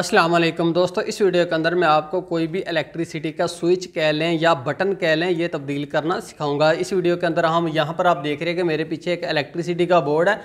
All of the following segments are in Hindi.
असलम दोस्तों इस वीडियो के अंदर मैं आपको कोई भी इलेक्ट्रिसिटी का स्विच कह लें या बटन कह लें ये तब्दील करना सिखाऊंगा इस वीडियो के अंदर हम यहाँ पर आप देख रहे हैं कि मेरे पीछे एक इलेक्ट्रिसिटी का बोर्ड है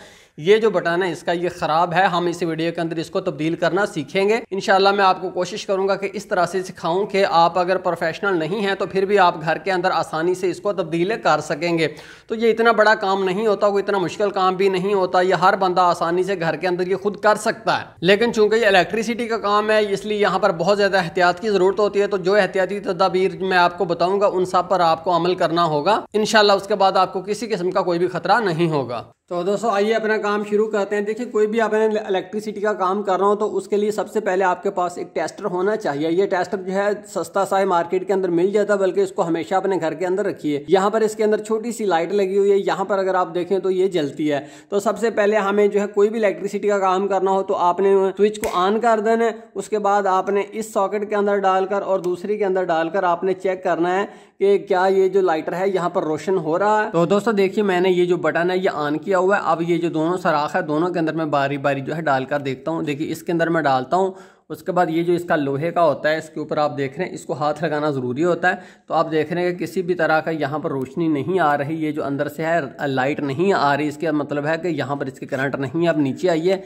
ये जो बटन है इसका ये ख़राब है हम इस वीडियो के अंदर इसको तब्दील करना सीखेंगे इनशाला मैं आपको कोशिश करूँगा कि इस तरह से सिखाऊँ कि आप अगर प्रोफेशनल नहीं हैं तो फिर भी आप घर के अंदर आसानी से इसको तब्दील कर सकेंगे तो ये इतना बड़ा काम नहीं होता कोई इतना मुश्किल काम भी नहीं होता ये हर बंदा आसानी से घर के अंदर ये खुद कर सकता है लेकिन चूंकि ये इलेक्ट्रिसिटी का काम है इसलिए यहाँ पर बहुत ज़्यादा एहतियात की ज़रूरत होती है तो जो एहतियाती तदाबीर मैं आपको बताऊँगा उन सब पर आपको अमल करना होगा इन उसके बाद आपको किसी किस्म का कोई भी खतरा नहीं होगा तो दोस्तों आइए अपना काम शुरू करते हैं देखिए कोई भी अपने इलेक्ट्रिसिटी का काम कर रहा हो तो उसके लिए सबसे पहले आपके पास एक टेस्टर होना चाहिए ये टेस्टर जो है सस्ता सा है मार्केट के अंदर मिल जाता है बल्कि इसको हमेशा अपने घर के अंदर रखिए यहाँ पर इसके अंदर छोटी सी लाइट लगी हुई है यहाँ पर अगर आप देखें तो ये जलती है तो सबसे पहले हमें जो है कोई भी इलेक्ट्रिसिटी का काम करना हो तो आपने स्विच को ऑन कर देना है उसके बाद आपने इस सॉकेट के अंदर डालकर और दूसरी के अंदर डालकर आपने चेक करना है कि क्या ये जो लाइटर है यहाँ पर रोशन हो रहा है तो दोस्तों देखिए मैंने ये जो बटन है ये ऑन किया किया हुआ है अब ये जो दोनों सराख है दोनों के अंदर मैं बारी बारी जो है डालकर देखता हूँ देखिए इसके अंदर मैं डालता हूँ उसके बाद ये जो इसका लोहे का होता है इसके ऊपर आप देख रहे हैं इसको हाथ लगाना ज़रूरी होता है तो आप देख रहे हैं कि किसी भी तरह का यहाँ पर रोशनी नहीं आ रही ये जो अंदर से है लाइट नहीं आ रही इसका मतलब है कि यहाँ पर इसके करंट नहीं है अब नीचे आइए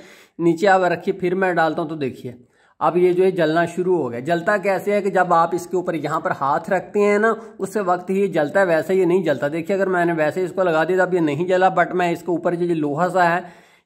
नीचे आप रखिए फिर मैं डालता हूँ तो देखिए अब ये जो है जलना शुरू हो गया जलता कैसे है कि जब आप इसके ऊपर यहाँ पर हाथ रखते हैं ना उस वक्त ही ये जलता है वैसे ये नहीं जलता देखिए अगर मैंने वैसे इसको लगा दिया तब ये नहीं जला बट मैं इसके ऊपर जो लोहा सा है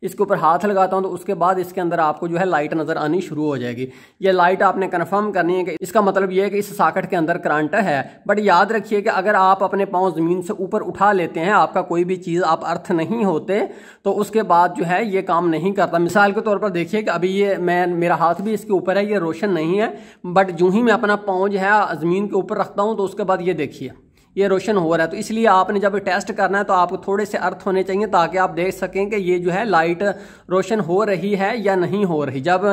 इसके ऊपर हाथ लगाता हूँ तो उसके बाद इसके अंदर आपको जो है लाइट नज़र आनी शुरू हो जाएगी ये लाइट आपने कन्फर्म करनी है कि इसका मतलब ये है कि इस साकट के अंदर करंट है बट याद रखिए कि अगर आप अपने पाँव ज़मीन से ऊपर उठा लेते हैं आपका कोई भी चीज़ आप अर्थ नहीं होते तो उसके बाद जो है ये काम नहीं करता मिसाल के तौर पर देखिए कि अभी ये मैं मेरा हाथ भी इसके ऊपर है ये रोशन नहीं है बट जूँ ही मैं अपना पाँव जो है ज़मीन के ऊपर रखता हूँ तो उसके बाद ये देखिए ये रोशन हो रहा है तो इसलिए आपने जब टेस्ट करना है तो आपको थोड़े से अर्थ होने चाहिए ताकि आप देख सकें कि ये जो है लाइट रोशन हो रही है या नहीं हो रही जब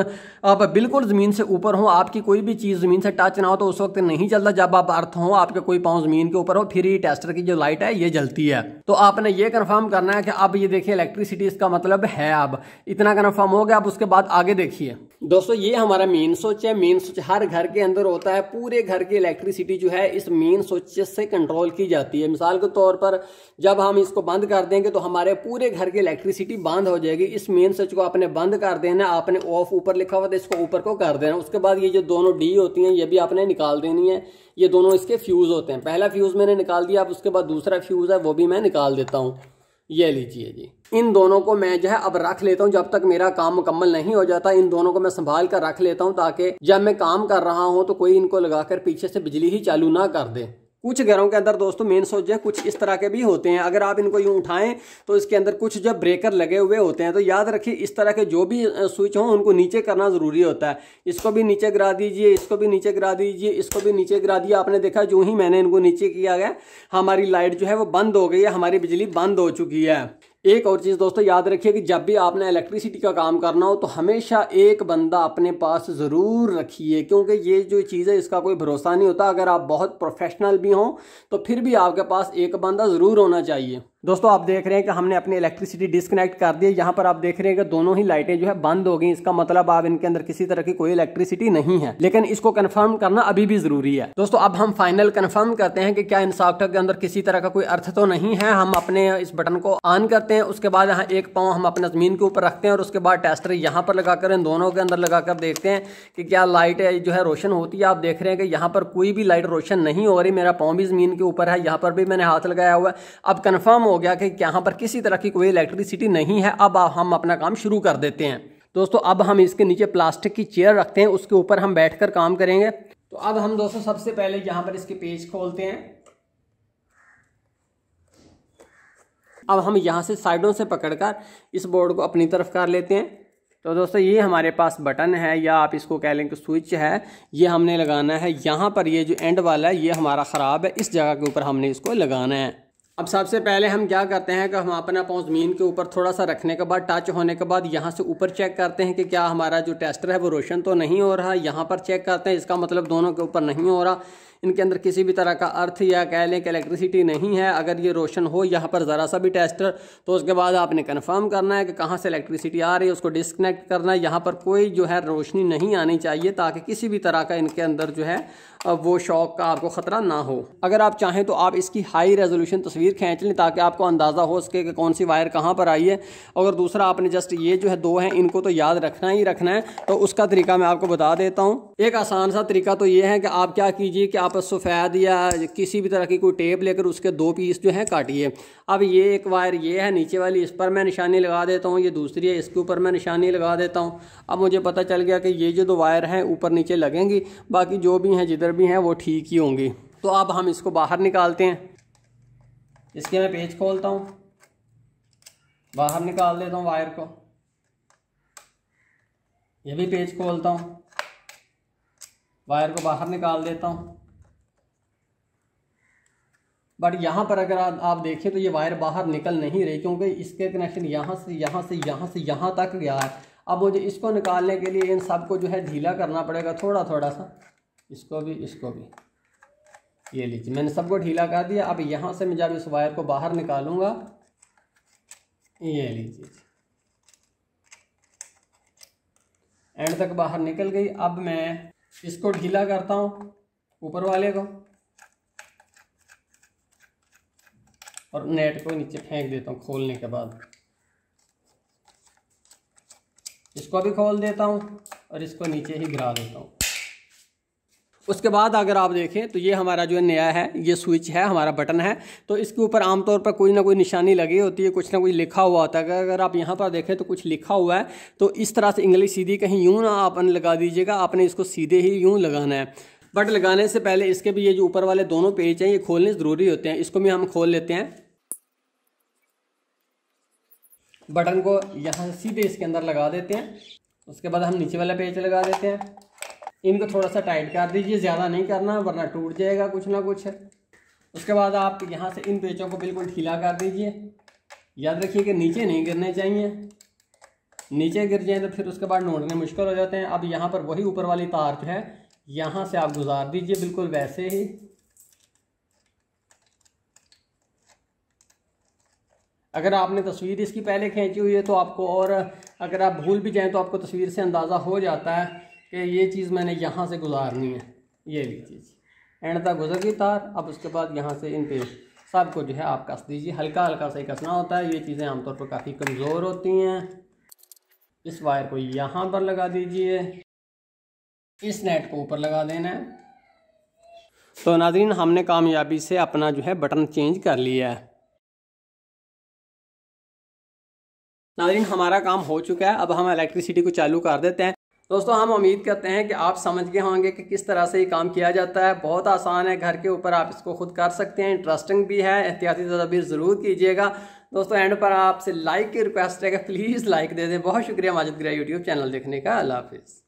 आप बिल्कुल ज़मीन से ऊपर हो आपकी कोई भी चीज़ ज़मीन से टच ना हो तो उस वक्त नहीं जलता जब आप अर्थ हो आपके कोई पाँव ज़मीन के ऊपर हो फिर ही टेस्टर की जो लाइट है ये जलती है तो आपने ये कन्फर्म करना है कि अब ये देखिए इलेक्ट्रिसिटी इसका मतलब है अब इतना कन्फर्म हो गया अब उसके बाद आगे देखिए दोस्तों ये हमारा मेन स्विच है मेन स्विच हर घर के अंदर होता है पूरे घर की इलेक्ट्रिसिटी जो है इस मेन स्विच से कंट्रोल कंट्रोल की जाती है मिसाल के तौर पर जब हम इसको बंद कर देंगे तो हमारे पूरे घर की इलेक्ट्रिसिटी बंद हो जाएगी इस मेन स्विच को आपने बंद कर देना आपने ऑफ ऊपर लिखा हुआ था इसको ऊपर को कर देना उसके बाद ये जो दोनों डी होती हैं ये भी आपने निकाल देनी है ये दोनों इसके फ्यूज़ होते हैं पहला फ्यूज़ मैंने निकाल दिया अब उसके बाद दूसरा फ्यूज़ है वो भी मैं निकाल देता हूँ ये लीजिए जी इन दोनों को मैं जो है अब रख लेता हूँ जब तक मेरा काम मुकम्मल नहीं हो जाता इन दोनों को मैं संभाल कर रख लेता हूँ ताकि जब मैं काम कर रहा हूँ तो कोई इनको लगाकर पीछे से बिजली ही चालू ना कर दे कुछ घरों के अंदर दोस्तों मेन स्विच है कुछ इस तरह के भी होते हैं अगर आप इनको यूँ उठाएं तो इसके अंदर कुछ जो ब्रेकर लगे हुए होते हैं तो याद रखिए इस तरह के जो भी स्विच हों उनको नीचे करना ज़रूरी होता है इसको भी नीचे गिरा दीजिए इसको भी नीचे गिरा दीजिए इसको भी नीचे गिरा दिया आपने देखा जो ही मैंने इनको नीचे किया गया हमारी लाइट जो है वो बंद हो गई है हमारी बिजली बंद हो चुकी है एक और चीज़ दोस्तों याद रखिए कि जब भी आपने इलेक्ट्रिसिटी का काम करना हो तो हमेशा एक बंदा अपने पास ज़रूर रखिए क्योंकि ये जो चीज़ है इसका कोई भरोसा नहीं होता अगर आप बहुत प्रोफेशनल भी हों तो फिर भी आपके पास एक बंदा ज़रूर होना चाहिए दोस्तों आप देख रहे हैं कि हमने अपनी इलेक्ट्रिसिटी डिस्कनेक्ट कर दी है यहाँ पर आप देख रहे हैं कि दोनों ही लाइटें जो है बंद हो गई इसका मतलब आप इनके अंदर किसी तरह की कोई इलेक्ट्रिसिटी नहीं है लेकिन इसको कंफर्म करना अभी भी जरूरी है दोस्तों अब हम फाइनल कंफर्म करते हैं कि क्या इन सॉफ्टवेयर के अंदर किसी तरह का कोई अर्थ तो नहीं है हम अपने इस बटन को ऑन करते हैं उसके बाद यहाँ एक पाँव हम अपने जमीन के ऊपर रखते हैं और उसके बाद टेस्टर यहाँ पर लगाकर इन दोनों के अंदर लगाकर देखते हैं कि क्या लाइट जो है रोशन होती है आप देख रहे हैं कि यहाँ पर कोई भी लाइट रोशन नहीं हो रही मेरा पाँव भी जमीन के ऊपर है यहाँ पर भी मैंने हाथ लगाया हुआ है अब कन्फर्म हो गया कि यहाँ पर किसी तरह की कोई इलेक्ट्रिसिटी नहीं है अब हम अपना काम शुरू कर देते हैं दोस्तों अब हम इसके नीचे प्लास्टिक की चेयर रखते हैं उसके ऊपर हम बैठ कर काम करेंगे तो अब हम दोस्तों सबसे पहले यहाँ पर इसके पेज खोलते हैं अब हम यहाँ से साइडों से पकड़कर इस बोर्ड को अपनी तरफ कर लेते हैं तो दोस्तों ये हमारे पास बटन है या आप इसको कह लें कि स्विच है ये हमने लगाना है यहाँ पर ये जो एंड वाला है ये हमारा ख़राब है इस जगह के ऊपर हमने इसको लगाना है अब सबसे पहले हम क्या करते हैं कि हम अपना पाँव ज़मीन के ऊपर थोड़ा सा रखने के बाद टच होने के बाद यहाँ से ऊपर चेक करते हैं कि क्या हमारा जो टेस्टर है वो रोशन तो नहीं हो रहा यहाँ पर चेक करते हैं इसका मतलब दोनों के ऊपर नहीं हो रहा इनके अंदर किसी भी तरह का अर्थ या कह लें कि इलेक्ट्रिसिटी नहीं है अगर ये रोशन हो यहाँ पर ज़रा सा भी टेस्टर तो उसके बाद आपने कन्फर्म करना है कि कहाँ से इलेक्ट्रिसिटी आ रही है उसको डिसकनेक्ट करना है यहाँ पर कोई जो है रोशनी नहीं आनी चाहिए ताकि किसी भी तरह का इनके अंदर जो है वो शौक का आपको ख़तरा ना हो अगर आप चाहें तो आप इसकी हाई रेजोल्यूशन तस्वीर खींच लें ताकि आपको अंदाज़ा हो सके कि कौन सी वायर कहाँ पर आई है और दूसरा आपने जस्ट ये जो है दो हैं इनको तो याद रखना ही रखना है तो उसका तरीका मैं आपको बता देता हूँ एक आसान सा तरीका तो ये है कि आप क्या कीजिए कि आप सफ़ेद या किसी भी तरह की कोई टेप लेकर उसके दो पीस जो है काटिए अब ये एक वायर ये है नीचे वाली इस पर मैं निशानी लगा देता हूँ ये दूसरी है इसके ऊपर मैं निशानी लगा देता हूँ अब मुझे पता चल गया कि ये जो दो वायर हैं ऊपर नीचे लगेंगी बाकी जो भी हैं जिधर भी हैं वो ठीक ही होंगी तो अब हम इसको बाहर निकालते हैं इसके मैं पेज खोलता हूँ बाहर निकाल देता हूँ वायर को ये भी पेज खोलता हूँ वायर को बाहर निकाल देता हूँ बट यहाँ पर अगर आप देखें तो ये वायर बाहर निकल नहीं रही क्योंकि इसके कनेक्शन यहाँ से यहाँ से यहाँ से यहाँ तक गया है अब मुझे इसको निकालने के लिए इन सब को जो है ढीला करना पड़ेगा थोड़ा थोड़ा सा इसको भी इसको भी ये लीजिए मैंने सबको ढीला कर दिया अब यहाँ से मैं जब इस वायर को बाहर निकालूंगा ये लीजिए एंड तक बाहर निकल गई अब मैं इसको ढीला करता हूँ ऊपर वाले को और नेट को नीचे फेंक देता हूँ खोलने के बाद इसको भी खोल देता हूँ और इसको नीचे ही गिरा देता हूँ उसके बाद अगर आप देखें तो ये हमारा जो है नया है ये स्विच है हमारा बटन है तो इसके ऊपर आमतौर पर कोई ना कोई निशानी लगी होती है कुछ ना कुछ लिखा हुआ होता है अगर आप यहाँ पर देखें तो कुछ लिखा हुआ है तो इस तरह से इंग्लिश सीधी कहीं यूँ ना आप लगा दीजिएगा आपने इसको सीधे ही यूँ लगाना है बट लगाने से पहले इसके भी ये जो ऊपर वाले दोनों पेज हैं ये खोलने ज़रूरी होते हैं इसको भी हम खोल लेते हैं बटन को यहाँ सीधे इसके अंदर लगा देते हैं उसके बाद हम नीचे वाला पेज लगा देते हैं इनको थोड़ा सा टाइट कर दीजिए ज़्यादा नहीं करना वरना टूट जाएगा कुछ ना कुछ उसके बाद आप यहाँ से इन पेचों को बिल्कुल ढीला कर दीजिए याद रखिए कि नीचे नहीं गिरने चाहिए नीचे गिर जाए तो फिर उसके बाद ढूंढने मुश्किल हो जाते हैं अब यहाँ पर वही ऊपर वाली तार जो है यहाँ से आप गुजार दीजिए बिल्कुल वैसे ही अगर आपने तस्वीर इसकी पहले खींची हुई है तो आपको और अगर आप भूल भी जाएँ तो आपको तस्वीर से अंदाज़ा हो जाता है कि ये चीज़ मैंने यहाँ से गुजारनी है ये ली चीज़ एंड तक गुजर गई तार अब उसके बाद यहाँ से इन पे को जो है आप कस दीजिए हल्का हल्का से कसना होता है ये चीज़ें आमतौर पर काफ़ी कमज़ोर होती हैं इस वायर को यहाँ पर लगा दीजिए इस नेट को ऊपर लगा देना है तो नाजरीन हमने कामयाबी से अपना जो है बटन चेंज कर लिया है नाजरीन हमारा काम हो चुका है अब हम इलेक्ट्रिसिटी को चालू कर देते हैं दोस्तों हम उम्मीद करते हैं कि आप समझ गए होंगे कि किस तरह से ये काम किया जाता है बहुत आसान है घर के ऊपर आप इसको खुद कर सकते हैं इंटरेस्टिंग भी है एहतियाती तदाबीर ज़रूर कीजिएगा दोस्तों एंड पर आपसे लाइक की रिक्वेस्ट है कि प्लीज़ लाइक दे दें बहुत शुक्रिया माजिद ग्रह यूट्यूब चैनल देखने का अल्लाह हाफिज़